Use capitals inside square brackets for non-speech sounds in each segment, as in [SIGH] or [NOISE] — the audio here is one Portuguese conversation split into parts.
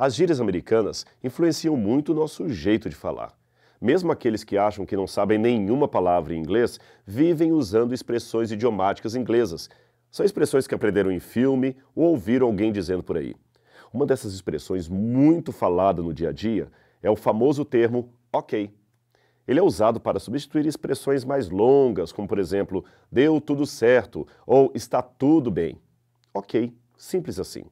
As gírias americanas influenciam muito o nosso jeito de falar. Mesmo aqueles que acham que não sabem nenhuma palavra em inglês vivem usando expressões idiomáticas inglesas. São expressões que aprenderam em filme ou ouviram alguém dizendo por aí. Uma dessas expressões muito falada no dia a dia é o famoso termo ok. Ele é usado para substituir expressões mais longas, como por exemplo, deu tudo certo ou está tudo bem. Ok, simples assim.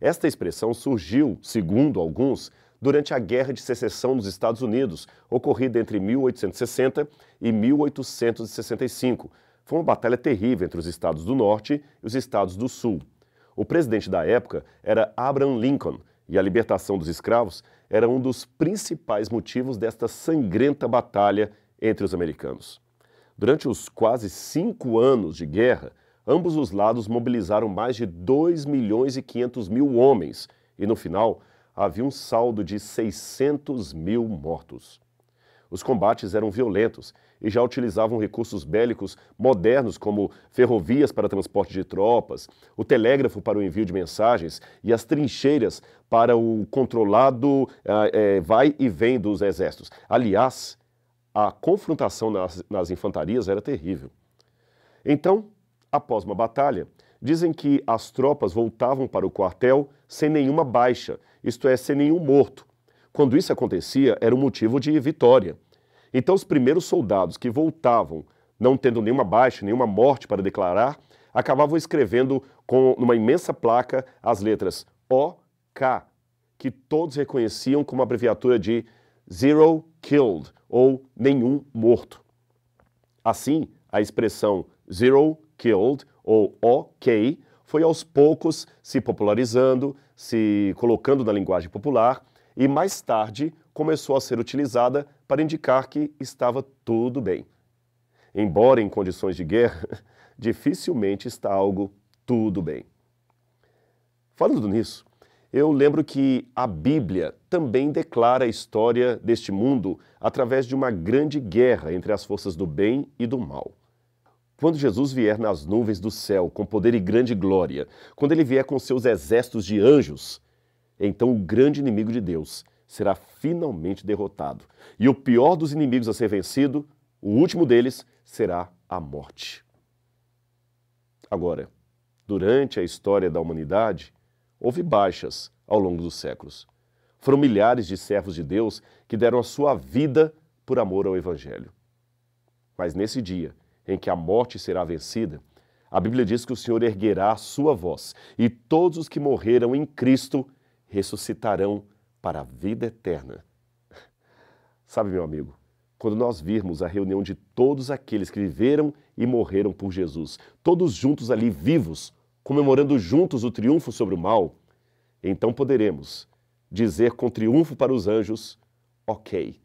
Esta expressão surgiu, segundo alguns, durante a Guerra de Secessão nos Estados Unidos, ocorrida entre 1860 e 1865. Foi uma batalha terrível entre os estados do Norte e os estados do Sul. O presidente da época era Abraham Lincoln, e a libertação dos escravos era um dos principais motivos desta sangrenta batalha entre os americanos. Durante os quase cinco anos de guerra, ambos os lados mobilizaram mais de 2 milhões e 500 mil homens e, no final, havia um saldo de 600 mil mortos. Os combates eram violentos e já utilizavam recursos bélicos modernos, como ferrovias para transporte de tropas, o telégrafo para o envio de mensagens e as trincheiras para o controlado eh, eh, vai e vem dos exércitos. Aliás, a confrontação nas, nas infantarias era terrível. Então, Após uma batalha, dizem que as tropas voltavam para o quartel sem nenhuma baixa, isto é, sem nenhum morto. Quando isso acontecia, era um motivo de vitória. Então, os primeiros soldados que voltavam, não tendo nenhuma baixa, nenhuma morte para declarar, acabavam escrevendo com numa imensa placa as letras OK, que todos reconheciam como abreviatura de Zero Killed ou Nenhum Morto. Assim, a expressão Zero Killed, ou OK, foi aos poucos se popularizando, se colocando na linguagem popular e mais tarde começou a ser utilizada para indicar que estava tudo bem. Embora em condições de guerra, [LAUGHS] dificilmente está algo tudo bem. Falando nisso, eu lembro que a Bíblia também declara a história deste mundo através de uma grande guerra entre as forças do bem e do mal. Quando Jesus vier nas nuvens do céu, com poder e grande glória, quando ele vier com seus exércitos de anjos, então o grande inimigo de Deus será finalmente derrotado. E o pior dos inimigos a ser vencido, o último deles, será a morte. Agora, durante a história da humanidade, houve baixas ao longo dos séculos. Foram milhares de servos de Deus que deram a sua vida por amor ao Evangelho. Mas nesse dia, em que a morte será vencida, a Bíblia diz que o Senhor erguerá a sua voz e todos os que morreram em Cristo ressuscitarão para a vida eterna. Sabe, meu amigo, quando nós virmos a reunião de todos aqueles que viveram e morreram por Jesus, todos juntos ali vivos, comemorando juntos o triunfo sobre o mal, então poderemos dizer com triunfo para os anjos: ok,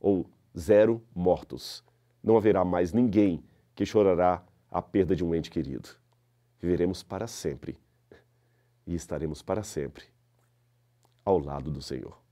ou zero mortos. Não haverá mais ninguém que chorará a perda de um ente querido. Viveremos para sempre e estaremos para sempre ao lado do Senhor.